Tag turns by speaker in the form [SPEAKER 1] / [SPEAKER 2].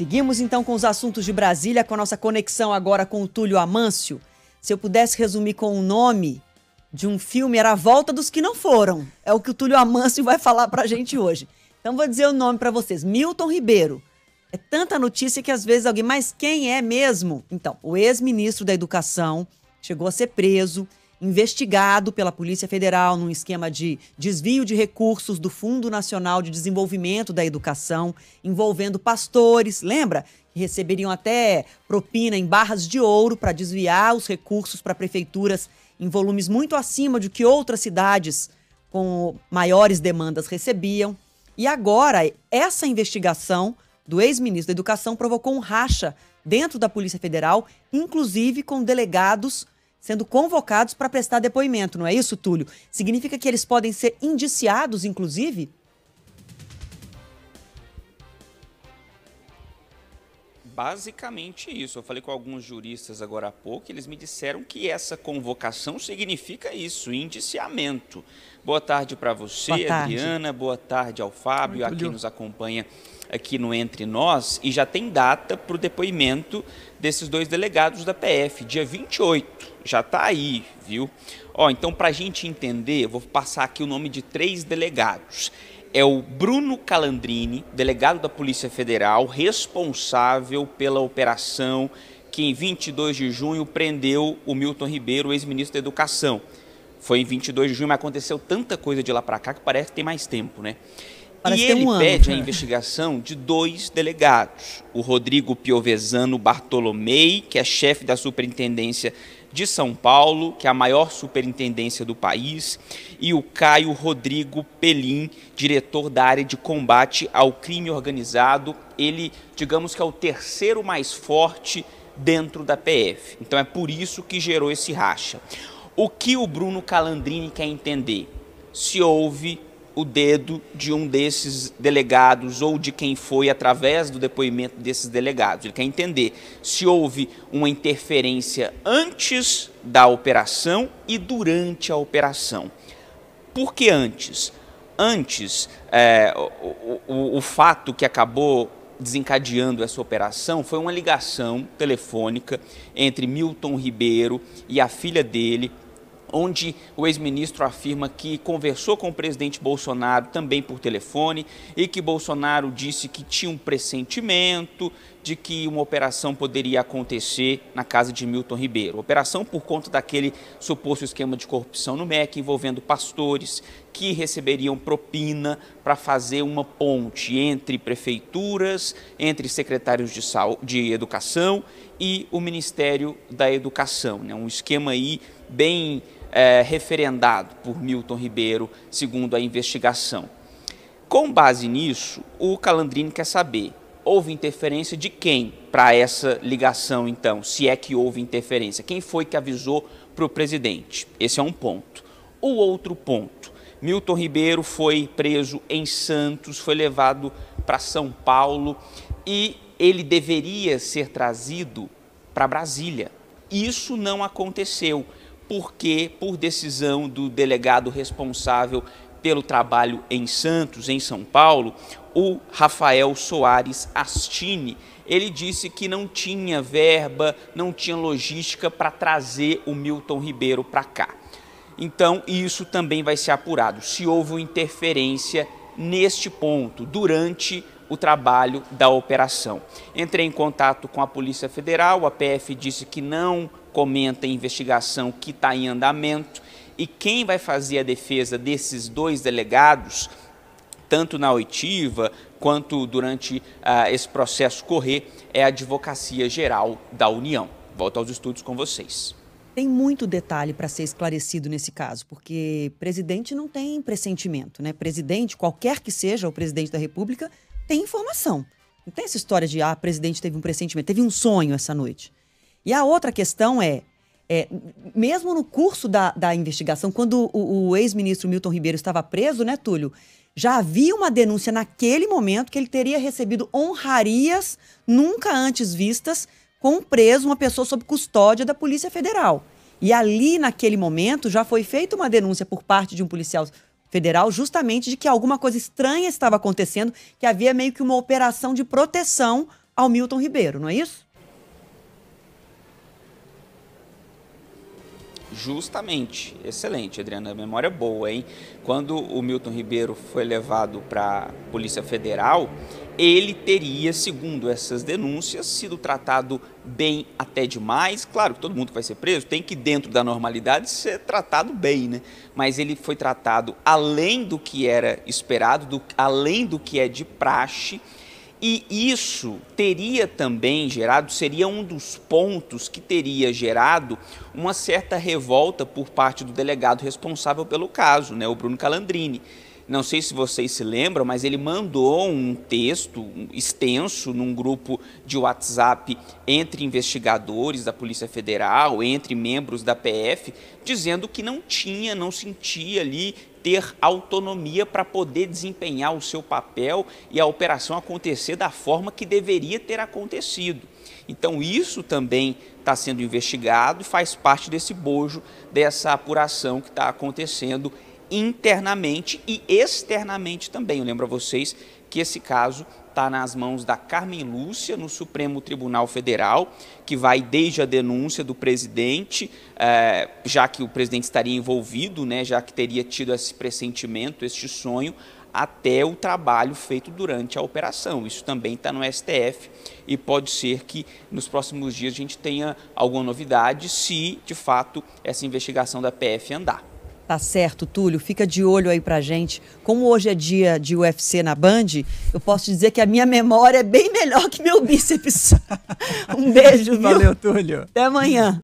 [SPEAKER 1] Seguimos então com os assuntos de Brasília, com a nossa conexão agora com o Túlio Amâncio. Se eu pudesse resumir com o um nome de um filme, era A Volta dos Que Não Foram. É o que o Túlio Amâncio vai falar pra gente hoje. Então vou dizer o nome para vocês: Milton Ribeiro. É tanta notícia que às vezes alguém, mas quem é mesmo? Então, o ex-ministro da Educação chegou a ser preso, investigado pela Polícia Federal num esquema de desvio de recursos do Fundo Nacional de Desenvolvimento da Educação, envolvendo pastores, lembra? Que receberiam até propina em barras de ouro para desviar os recursos para prefeituras em volumes muito acima do que outras cidades com maiores demandas recebiam. E agora, essa investigação do ex-ministro da Educação provocou um racha dentro da Polícia Federal, inclusive com delegados sendo convocados para prestar depoimento, não é isso, Túlio? Significa que eles podem ser indiciados, inclusive?
[SPEAKER 2] basicamente isso. Eu falei com alguns juristas agora há pouco, eles me disseram que essa convocação significa isso, indiciamento. Boa tarde para você, boa tarde. Adriana, boa tarde ao Fábio, Muito a quem nos acompanha aqui no Entre Nós, e já tem data para o depoimento desses dois delegados da PF, dia 28, já está aí, viu? Ó, então, para a gente entender, eu vou passar aqui o nome de três delegados é o Bruno Calandrini, delegado da Polícia Federal, responsável pela operação que em 22 de junho prendeu o Milton Ribeiro, ex-ministro da Educação. Foi em 22 de junho, mas aconteceu tanta coisa de lá para cá que parece que tem mais tempo, né? Parece e ele um pede ano, a né? investigação de dois delegados, o Rodrigo Piovesano Bartolomei, que é chefe da Superintendência de São Paulo, que é a maior superintendência do país, e o Caio Rodrigo Pelim, diretor da área de combate ao crime organizado. Ele, digamos que é o terceiro mais forte dentro da PF. Então é por isso que gerou esse racha. O que o Bruno Calandrini quer entender? Se houve o dedo de um desses delegados ou de quem foi através do depoimento desses delegados. Ele quer entender se houve uma interferência antes da operação e durante a operação. Por que antes? Antes, é, o, o, o fato que acabou desencadeando essa operação foi uma ligação telefônica entre Milton Ribeiro e a filha dele, onde o ex-ministro afirma que conversou com o presidente Bolsonaro também por telefone e que Bolsonaro disse que tinha um pressentimento de que uma operação poderia acontecer na casa de Milton Ribeiro. Operação por conta daquele suposto esquema de corrupção no MEC envolvendo pastores que receberiam propina para fazer uma ponte entre prefeituras, entre secretários de, sal, de educação e o Ministério da Educação. Né? Um esquema aí bem é, referendado por Milton Ribeiro, segundo a investigação. Com base nisso, o Calandrini quer saber houve interferência de quem para essa ligação, então, se é que houve interferência? Quem foi que avisou para o presidente? Esse é um ponto. O outro ponto: Milton Ribeiro foi preso em Santos, foi levado para São Paulo e ele deveria ser trazido para Brasília. Isso não aconteceu, porque, por decisão do delegado responsável pelo trabalho em Santos, em São Paulo, o Rafael Soares Astini. Ele disse que não tinha verba, não tinha logística para trazer o Milton Ribeiro para cá. Então, isso também vai ser apurado, se houve interferência neste ponto, durante o trabalho da operação. Entrei em contato com a Polícia Federal, a PF disse que não comenta a investigação que está em andamento e quem vai fazer a defesa desses dois delegados, tanto na oitiva quanto durante ah, esse processo correr, é a Advocacia Geral da União. Volto aos estudos com vocês.
[SPEAKER 1] Tem muito detalhe para ser esclarecido nesse caso, porque presidente não tem pressentimento, né? Presidente, qualquer que seja o presidente da República, tem informação. Não tem essa história de, ah, presidente teve um pressentimento, teve um sonho essa noite. E a outra questão é, é, mesmo no curso da, da investigação, quando o, o ex-ministro Milton Ribeiro estava preso, né, Túlio? Já havia uma denúncia naquele momento que ele teria recebido honrarias nunca antes vistas com um preso, uma pessoa sob custódia da Polícia Federal. E ali, naquele momento, já foi feita uma denúncia por parte de um policial federal, justamente de que alguma coisa estranha estava acontecendo, que havia meio que uma operação de proteção ao Milton Ribeiro, não é isso?
[SPEAKER 2] Justamente, excelente, Adriana, memória boa, hein? Quando o Milton Ribeiro foi levado para a Polícia Federal, ele teria, segundo essas denúncias, sido tratado bem até demais. Claro que todo mundo que vai ser preso tem que, dentro da normalidade, ser tratado bem, né? Mas ele foi tratado além do que era esperado, do, além do que é de praxe e isso teria também gerado, seria um dos pontos que teria gerado uma certa revolta por parte do delegado responsável pelo caso, né, o Bruno Calandrini. Não sei se vocês se lembram, mas ele mandou um texto extenso num grupo de WhatsApp entre investigadores da Polícia Federal, entre membros da PF, dizendo que não tinha, não sentia ali ter autonomia para poder desempenhar o seu papel e a operação acontecer da forma que deveria ter acontecido. Então, isso também está sendo investigado e faz parte desse bojo dessa apuração que está acontecendo internamente e externamente também. Eu lembro a vocês que esse caso está nas mãos da Carmen Lúcia, no Supremo Tribunal Federal, que vai desde a denúncia do presidente, eh, já que o presidente estaria envolvido, né, já que teria tido esse pressentimento, este sonho, até o trabalho feito durante a operação. Isso também está no STF e pode ser que nos próximos dias a gente tenha alguma novidade se, de fato, essa investigação da PF andar.
[SPEAKER 1] Tá certo, Túlio. Fica de olho aí pra gente. Como hoje é dia de UFC na Band, eu posso te dizer que a minha memória é bem melhor que meu bíceps. um beijo, viu? Valeu, Túlio. Até amanhã.